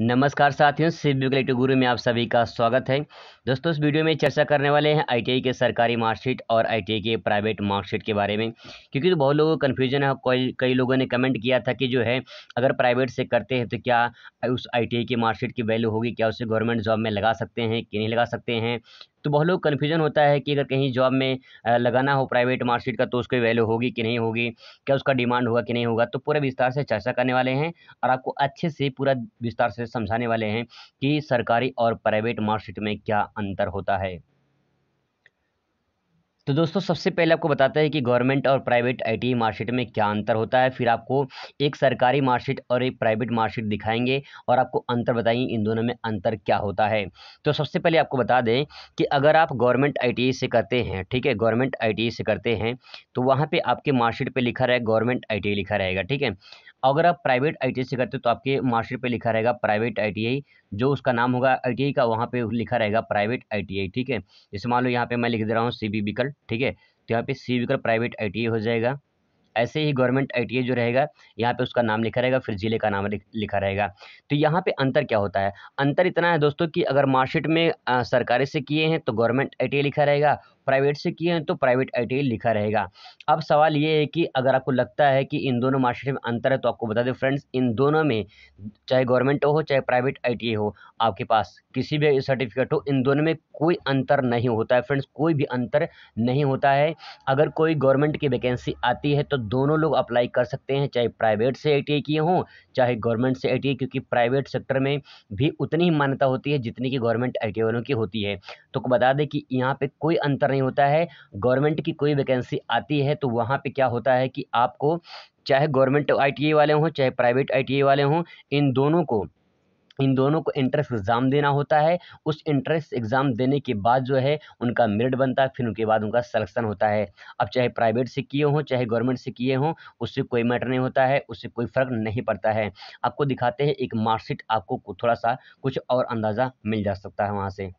नमस्कार साथियों सिर्फ बिगलेटो गुरु में आप सभी का स्वागत है दोस्तों इस वीडियो में चर्चा करने वाले हैं आईटीआई के सरकारी मार्कशीट और आईटीआई के प्राइवेट मार्कशीट के बारे में क्योंकि तो बहुत लोगों को कन्फ्यूजन है कई लोगों ने कमेंट किया था कि जो है अगर प्राइवेट से करते हैं तो क्या उस आई के मार्कशीट की वैल्यू होगी क्या उसे गवर्नमेंट जॉब में लगा सकते हैं कि नहीं लगा सकते हैं तो बहुत लोग कन्फ्यूजन होता है कि अगर कहीं जॉब में लगाना हो प्राइवेट मार्कशीट का तो उसकी वैल्यू होगी कि नहीं होगी क्या उसका डिमांड होगा कि नहीं होगा तो पूरा विस्तार से चर्चा करने वाले हैं और आपको अच्छे से पूरा विस्तार से समझाने वाले हैं कि सरकारी और प्राइवेट मार्कशीट में क्या अंतर होता है तो दोस्तों सबसे पहले आपको बताते हैं कि गवर्नमेंट और प्राइवेट आई मार्कशीट में क्या अंतर होता है फिर आपको एक सरकारी मार्कशीट और एक प्राइवेट मार्कशीट दिखाएंगे और आपको अंतर बताएंगे इन दोनों में अंतर क्या होता है तो सबसे पहले आपको बता दें कि अगर आप गवर्नमेंट आई से करते हैं ठीक है गवर्नमेंट आई से करते हैं तो वहाँ पर आपके मार्कशीट पर लिखा रहे गवर्नमेंट आई लिखा रहेगा ठीक है अगर आप प्राइवेट आई से करते हो तो आपके मार्कशीट पे लिखा रहेगा प्राइवेट आई जो उसका नाम होगा आई का वहाँ पे लिखा रहेगा प्राइवेट आई ठीक है जैसे मान लो यहाँ पे मैं लिख दे रहा हूँ सी बी बिकल ठीक है तो यहाँ पे सी विकल्प प्राइवेट आई हो जाएगा ऐसे ही गवर्नमेंट आई जो रहेगा यहाँ पे उसका नाम लिखा रहेगा फिर ज़िले का नाम लिखा रहेगा तो यहाँ पे अंतर क्या होता है अंतर इतना है दोस्तों कि अगर मार्कशीट में सरकारी से किए हैं तो गवर्नमेंट आई लिखा रहेगा प्राइवेट से किए हैं तो प्राइवेट आई लिखा रहेगा अब सवाल ये है कि अगर आपको लगता है कि इन दोनों मार्कशीट में अंतर है तो आपको बता दें फ्रेंड्स इन दोनों में चाहे गवर्नमेंट हो चाहे प्राइवेट आई हो आपके पास किसी भी सर्टिफिकेट हो इन दोनों में कोई अंतर नहीं होता है फ्रेंड्स कोई भी अंतर नहीं होता है अगर कोई गवर्नमेंट की वैकेंसी आती है तो दोनों लोग अप्लाई कर सकते हैं चाहे प्राइवेट से आई किए हों चाहे गवर्नमेंट से आई क्योंकि प्राइवेट सेक्टर में भी उतनी ही मान्यता होती है जितनी कि गवर्नमेंट आई वालों की होती है तो बता दें कि यहाँ पर कोई अंतर नहीं होता है गवर्नमेंट की कोई वैकेंसी आती है तो वहाँ पे क्या होता है कि आपको चाहे गवर्नमेंट आई वाले हों चाहे प्राइवेट आई वाले हों इन दोनों को इन दोनों को इंट्रेंस एग्ज़ाम देना होता है उस इंट्रेंस एग्ज़ाम देने के बाद जो है उनका मेरिट बनता है फिर उनके बाद उनका सलेक्शन होता है अब चाहे प्राइवेट से किए हों चाहे गवर्नमेंट से किए हों उससे कोई मैटर नहीं होता है उससे कोई फ़र्क नहीं पड़ता है आपको दिखाते हैं एक मार्कशीट आपको थोड़ा सा कुछ और अंदाज़ा मिल जा सकता है वहाँ से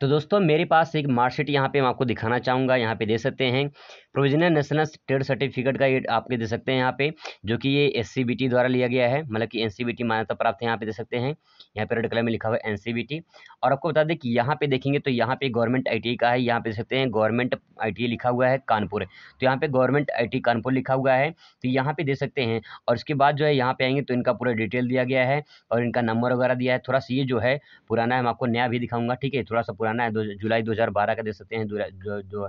तो दोस्तों मेरे पास एक मार्कशीट यहाँ पे मैं आपको दिखाना चाहूँगा यहाँ पे दे सकते हैं प्रोविजनल नेशनल ट्रेड सर्टिफिकेट का ये आपके दे सकते हैं यहाँ पे जो कि ये एस द्वारा लिया गया है मतलब कि एन मान्यता प्राप्त है यहाँ पे दे सकते हैं यहाँ पे रेड कलर में लिखा हुआ है एन और आपको बता दें कि यहाँ पे देखेंगे तो यहाँ पे गवर्नमेंट आई का है यहाँ पे देख सकते हैं गवर्नमेंट आई लिखा हुआ है कानपुर तो यहाँ पे गवर्नमेंट आई कानपुर लिखा हुआ है तो यहाँ पे दे सकते हैं और उसके बाद जो है यहाँ पे आएंगे तो इनका पूरा डिटेल दिया गया है और इनका नंबर वगैरह दिया है थोड़ा सा ये जो है पुराना है मैं आपको नया भी दिखाऊंगा ठीक है थोड़ा सा पुराना है जुलाई दो का दे सकते हैं दो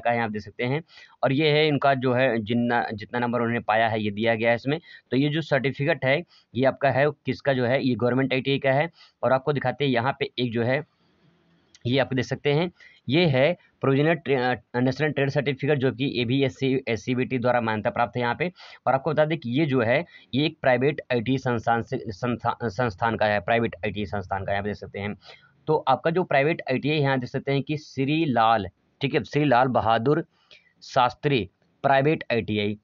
का यहाँ आप दे सकते हैं हैं और ये है इनका जो है जितना जितना नंबर उन्होंने पाया है ये दिया गया है इसमें तो ये जो सर्टिफिकेट है ये आपका है किसका जो है ये गवर्नमेंट आई का है और आपको दिखाते हैं यहाँ पर एक जो है ये आप देख सकते हैं ये है प्रोविजनल नेशनल ट्रेड सर्टिफिकेट जो कि A B S C S C B T द्वारा मान्यता प्राप्त है यहाँ पे और आपको बता दें कि ये जो है ये एक प्राइवेट आईटी संस्थान से संस्था, संस्थान का है प्राइवेट आईटी संस्थान का यहाँ पे देख सकते हैं तो आपका जो प्राइवेट आईटी टी है यहाँ देख सकते हैं कि श्री लाल ठीक है श्री लाल बहादुर शास्त्री प्राइवेट आई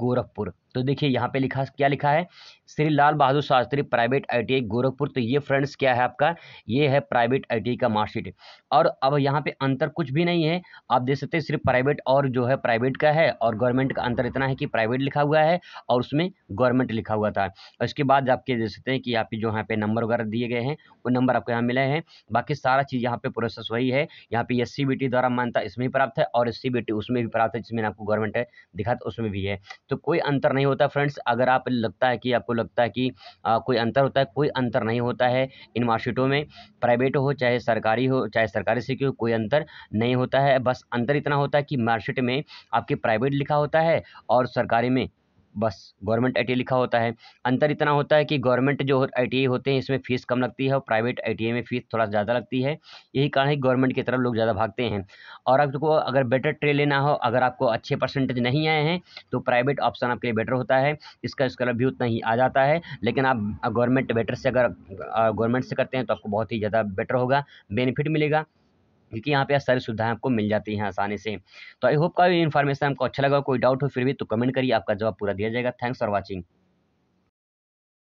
गोरखपुर तो देखिए यहाँ पे लिखा क्या लिखा है श्री लाल बहादुर शास्त्री प्राइवेट आईटीआई गोरखपुर तो ये फ्रेंड्स क्या है आपका ये है प्राइवेट आईटीआई का मार्कशीट और अब यहाँ पे अंतर कुछ भी नहीं है आप देख सकते हैं सिर्फ प्राइवेट और जो है प्राइवेट का है और गवर्नमेंट का अंतर इतना है कि प्राइवेट लिखा हुआ है और उसमें गवर्नमेंट लिखा हुआ था और इसके बाद आपके देख सकते हैं कि आप जो यहाँ पे नंबर वगैरह दिए गए हैं वो नंबर आपको यहाँ मिले हैं बाकी सारा चीज़ यहाँ पे प्रोसेस वही है यहाँ पे एस द्वारा मान्यता इसमें प्राप्त है और एस उसमें भी प्राप्त है जिसमें आपको गवर्नमेंट है दिखा उसमें भी है तो कोई अंतर नहीं होता फ्रेंड्स अगर आप लगता है कि आपको लगता है कि आ, कोई अंतर होता है कोई अंतर नहीं होता है इन मार्कशीटों में प्राइवेट हो चाहे सरकारी हो चाहे सरकारी से क्यों कोई अंतर नहीं होता है बस अंतर इतना होता है कि मार्कशीट में आपके प्राइवेट लिखा होता है और सरकारी में बस गवर्नमेंट आई लिखा होता है अंतर इतना होता है कि गवर्नमेंट जो आई होते हैं इसमें फ़ीस कम लगती है और प्राइवेट आई में फ़ीस थोड़ा ज़्यादा लगती है यही कारण है गवर्नमेंट की तरफ लोग ज़्यादा भागते हैं और आपको अगर बेटर ट्रे लेना हो अगर आपको अच्छे परसेंटेज नहीं आए हैं तो प्राइवेट ऑप्शन आपके लिए बेटर होता है इसका स्कॉलर भी उतना ही आ जाता है लेकिन आप गवर्नमेंट बेटर से अगर गवर्नमेंट से करते हैं तो आपको बहुत ही ज़्यादा बेटर होगा बेनिफिट मिलेगा क्योंकि यहाँ पे आप सारी सुविधाएं आपको मिल जाती हैं आसानी से तो आई होप का इन्फॉर्मेशन आपको अच्छा लगा कोई डाउट हो फिर भी तो कमेंट करिए आपका जवाब पूरा दिया जाएगा थैंक्स फॉर वॉचिंग